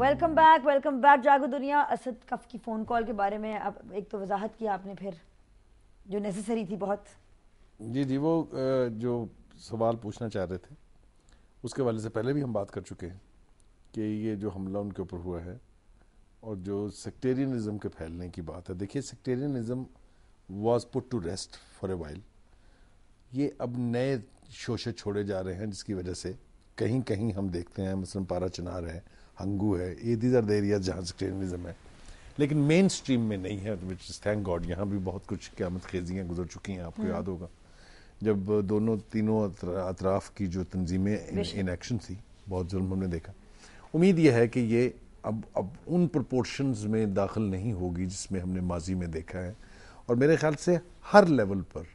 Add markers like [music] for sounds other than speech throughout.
Welcome back welcome back जागो दुनिया असद कफ की फ़ोन कॉल के बारे में अब एक तो वजाहत की आपने फिर जो नेसेसरी थी बहुत जी जी वो जो सवाल पूछना चाह रहे थे उसके वाले से पहले भी हम बात कर चुके हैं कि ये जो हमला उनके ऊपर हुआ है और जो सेक्टेरियनिज़म के फैलने की बात है देखिए sectarianism was put to rest for a while ये अब नए शोशे छोड़े जा रहे हैं जिसकी वजह से कहीं कहीं हम देखते हैं मसलन पारा चिनार है हंगू है ये दीज आर द एरिया जहाँ सेक्टेरियनिज्म है लेकिन मेन स्ट्रीम में नहीं है विच इज़ थैंक गॉड यहाँ भी बहुत कुछ क्यामत खेजियाँ गुजर चुकी हैं आपको हम्म। याद होगा जब दोनों तीनों अतराफ की जो तंजीमें इन एक्शन थी बहुत जुल्म हमने देखा उम्मीद यह है कि ये अब अब उन प्रपोर्शंस में दाखिल नहीं होगी जिसमें हमने माजी में देखा है और मेरे ख्याल से हर लेवल पर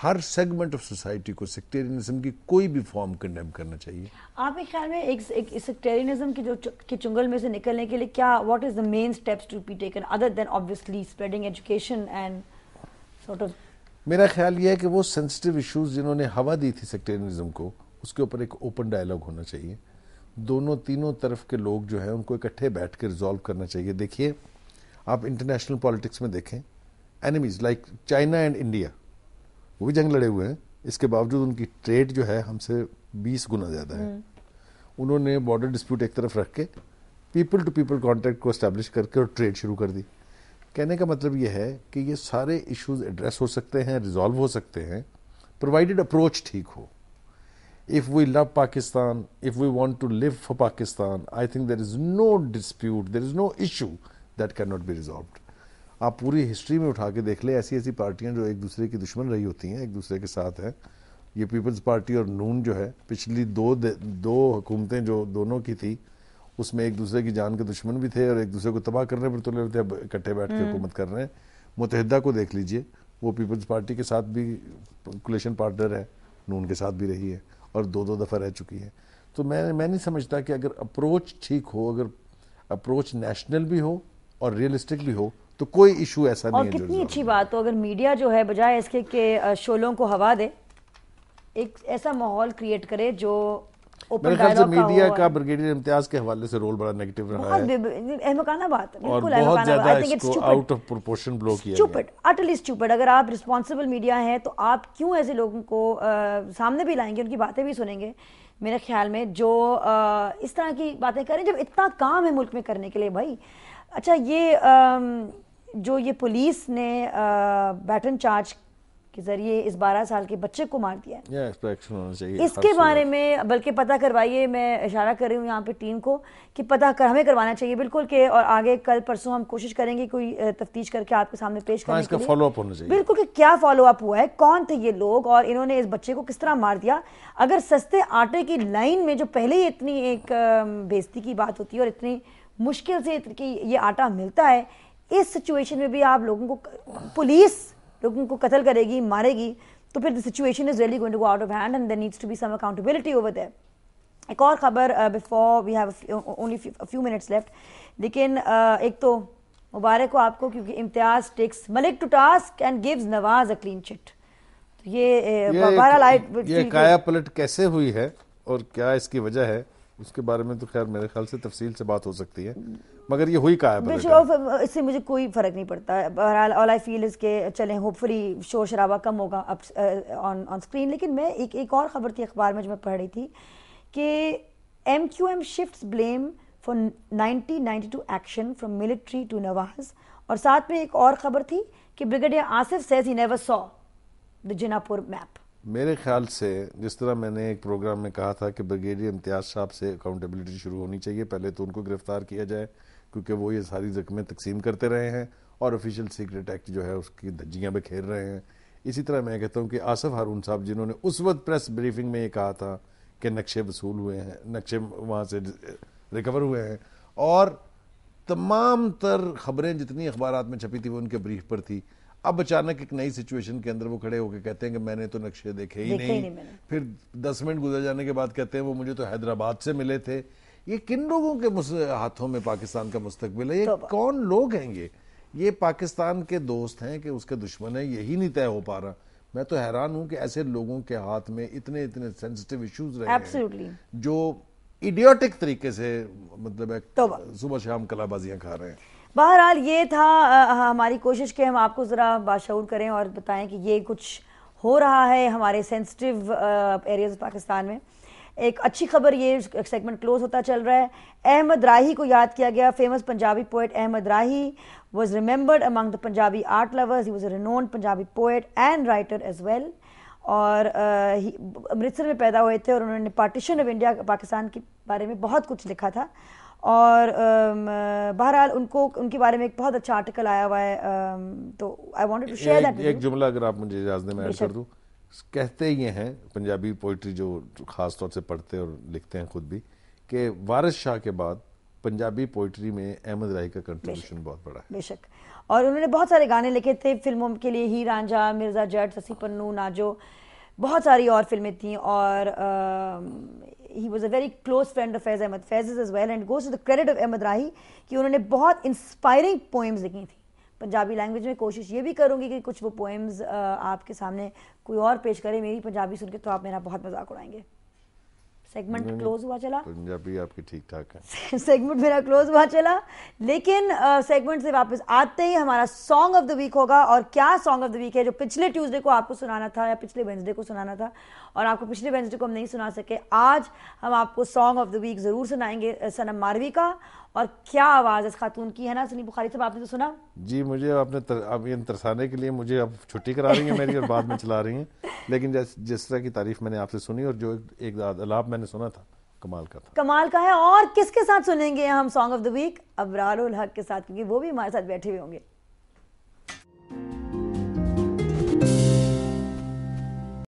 हर सेगमेंट ऑफ सोसाइटी को सेक्टेरियनिज्म की कोई भी फॉर्म कंडेम करना चाहिए आपके ख्याल में एक, एक सेक्टेरियनिज्म की जो की चुंगल में से निकलने के लिए क्या what is the main steps to be taken other than obviously spreading education and sort of मेरा ख्याल यह है कि वो सेंसिटिव इश्यूज जिन्होंने हवा दी थी सेक्टेरियनिज्म को उसके ऊपर एक ओपन डायलॉग होना चाहिए दोनों तीनों तरफ के लोग जो हैं उनको इकट्ठे बैठ कर रिजॉल्व करना चाहिए देखिए आप इंटरनेशनल पॉलिटिक्स में देखें enemies like China and India वो भी जंग लड़े हुए हैं इसके बावजूद उनकी ट्रेड जो है हमसे बीस गुना ज़्यादा है हम्म। उन्होंने बॉर्डर डिस्प्यूट एक तरफ रख के पीपल टू पीपल कॉन्टैक्ट को इस्टेब्लिश करके और ट्रेड शुरू कर दी कहने का मतलब ये है कि ये सारे इश्यूज एड्रेस हो सकते हैं रिजॉल्व हो सकते हैं प्रोवाइडेड अप्रोच ठीक हो if we love Pakistan if we want to live for Pakistan I think there is no dispute there is no issue that can not be resolve आप पूरी हिस्ट्री में उठा के देख ले ऐसी ऐसी पार्टियाँ जो एक दूसरे की दुश्मन रही होती हैं एक दूसरे के साथ हैं ये पीपल्स पार्टी और नून जो है पिछली दो दो हुकूमतें जो दोनों की थी उसमें एक दूसरे की जान के दुश्मन भी थे और एक दूसरे को तबाह करने पर तुले थे अब इकट्ठे बैठ के हम्म। हुकूमत कर रहे हैं मुतहदा को देख लीजिए वो पीपल्स पार्टी के साथ भी कोलेशन पार्टनर है नून के साथ भी रही है और दो दो दफ़ा रह चुकी है तो मैं मैं नहीं समझता कि अगर अप्रोच ठीक हो अगर अप्रोच नेशनल भी हो और रियलिस्टिक भी हो तो कोई इशू ऐसा और नहीं है कितनी अच्छी बात हो तो अगर मीडिया जो है बजाय इसके के शोलों को हवा दे एक ऐसा माहौल क्रिएट करे जो मेरे ख्याल से मीडिया का, का ब्रिगेडियर इम्तियाज के हवाले से रोल बड़ा नेगेटिव रहा है अहमकाना बात और बहुत ज्यादा इसको आउट ऑफ प्रोपोर्शन ब्लो किया स्टूपिड अटली स्टूपिड अगर आप रिस्पांसिबल मीडिया हैं तो आप क्यों ऐसे लोगों को आ, सामने भी लाएंगे उनकी बातें भी सुनेंगे मेरे ख्याल में जो आ, इस तरह की बातें करें जब इतना काम है मुल्क में करने के लिए भाई अच्छा ये जो ये पुलिस ने बैटन चार्ज के जरिए इस 12 साल के बच्चे को मार दिया है इसके बारे में बल्कि पता करवाइए मैं इशारा कर रही हूँ यहाँ पे टीम को कि पता कर हमें करवाना चाहिए बिल्कुल के और आगे कल परसों हम कोशिश करेंगे कोई तफ्तीश करके आपके सामने पेश हाँ, करने के लिए होना चाहिए बिल्कुल कि क्या फॉलो अप हुआ है कौन थे ये लोग और इन्होंने इस बच्चे को किस तरह मार दिया अगर सस्ते आटे की लाइन में जो पहले ही इतनी एक बेजती की बात होती है और इतनी मुश्किल से ये आटा मिलता है इस सिचुएशन में भी आप लोगों को पुलिस लोगों को कत्ल करेगी मारेगी तो फिर the situation is really going to go out of hand and there needs to be some accountability over there एक और खबर before we have only few minutes left लेकिन uh, एक तो मुबारक हो आपको क्योंकि Imtiaz takes Malik to task and gives Nawaz a clean chit ये ये, ये, ये काया पलट कैसे हुई है और क्या इसकी वजह है उसके बारे में तो खैर मेरे ख्याल से तफसील से बात हो सकती है मगर ये हुई कहा है इससे मुझे कोई फ़र्क नहीं पड़ता बहरहाल ऑल आई फील इज इसके चलें होपफुली शोर शराबा कम होगा ऑन ऑन स्क्रीन लेकिन मैं एक एक और ख़बर थी अखबार में जो मैं पढ़ रही थी कि M Q M shift blame for nineteen ninety two action from military to Nawaz और साथ में एक और ख़बर थी कि brigadier Asif says he never saw the Jinnahpur map मेरे ख्याल से जिस तरह मैंने एक प्रोग्राम में कहा था कि ब्रिगेडियर इम्तियाज़ साहब से अकाउंटेबिलिटी शुरू होनी चाहिए पहले तो उनको गिरफ्तार किया जाए क्योंकि वो ये सारी जख्में तकसीम करते रहे हैं और ऑफिशियल सीक्रेट एक्ट जो है उसकी धज्जियाँ बिखेर रहे हैं इसी तरह मैं कहता हूँ कि आसफ़ हारून साहब जिन्होंने उस वक्त प्रेस ब्रीफिंग में ये कहा था कि नक्शे वसूल हुए हैं नक्शे वहाँ से रिकवर हुए हैं और तमाम तर खबरें जितनी अखबार में छपी थी वो उनके ब्रीफ पर थी अब अचानक एक नई सिचुएशन के अंदर वो खड़े होकर कहते हैं कि मैंने तो नक्शे देखे ही नहीं, नहीं फिर दस मिनट गुजर जाने के बाद कहते हैं वो मुझे तो हैदराबाद से मिले थे ये किन लोगों के हाथों में पाकिस्तान का मुस्तकबिल है ये तो कौन लोग हैं ये ये पाकिस्तान के दोस्त हैं कि उसके दुश्मन है यही नहीं तय हो पा रहा मैं तो हैरान हूं कि ऐसे लोगों के हाथ में इतने इतने सेंसिटिव इश्यूज रहे हैं जो इडियोटिक तरीके से मतलब तो सुबह शाम कलाबाजियां खा रहे हैं बहरहाल ये था हमारी कोशिश कि हम आपको ज़रा बाशूर करें और बताएं कि ये कुछ हो रहा है हमारे सेंसिटिव एरियाज पाकिस्तान में एक अच्छी खबर ये सेगमेंट क्लोज होता चल रहा है अहमद राही को याद किया गया famous Punjabi poet Ahmad Rahi was remembered among the Punjabi art lovers he was renowned Punjabi poet and writer as well और अमृतसर में पैदा हुए थे और उन्होंने पार्टीशन ऑफ इंडिया पाकिस्तान के बारे में बहुत कुछ लिखा था और um, uh, बहरहाल उनको उनके बारे में एक बहुत अच्छा आर्टिकल आया हुआ है um, तो I wanted to share that एक जुमला अगर आप मुझे इजाज़त दें मैं ऐड कर दूं कहते ये हैं पंजाबी पोइट्री जो ख़ास तौर से पढ़ते और लिखते हैं खुद भी कि वारिस शाह के बाद पंजाबी पोइट्री में अहमद राय का कंट्रीब्यूशन बहुत बड़ा है बेशक और उन्होंने बहुत सारे गाने लिखे थे फिल्मों के लिए ही रांझा मिर्ज़ा जट शशि पन्नू नाजो बहुत सारी और फिल्में थी और um, he was a very close friend of Faiz Ahmed Faiz's as well and goes to the credit of Ahmed Rahi कि उन्होंने बहुत inspiring poems लिखी थी पंजाबी लैंग्वेज में कोशिश ये भी करूँगी कि कुछ वो पोएम्स आपके सामने कोई और पेश करें मेरी पंजाबी सुन के तो आप मेरा बहुत मजाक उड़ाएंगे सेगमेंट क्लोज हुआ चला पंजाबी आपकी ठीक ठाक है सेगमेंट [laughs] मेरा क्लोज हुआ चला लेकिन सेगमेंट uh, से वापस आते ही हमारा सॉन्ग ऑफ द वीक होगा और क्या सॉन्ग ऑफ द वीक है जो पिछले ट्यूसडे को आपको सुनाना था या पिछले वेंसडे को सुनाना था और आपको पिछले वेंसडे को हम नहीं सुना सके आज हम आपको सॉन्ग ऑफ द वीक ज़रूर सुनाएंगे सनम मारवी का और क्या आवाज़ इस खातून की है ना सुनी बुखारी साहब आपने तो सुना जी मुझे आपने तर, आप ये तरसाने के लिए मुझे अब छुट्टी करा रही है मेरी और बाद में चला रही हैं [laughs] लेकिन जैस जिस तरह की तारीफ मैंने आपसे सुनी और जो एक अलाप मैंने सुना था कमाल का था कमाल का है और किसके साथ सुनेंगे हम song of the week Abrar Haq के साथ क्योंकि वो भी हमारे साथ बैठे हुए होंगे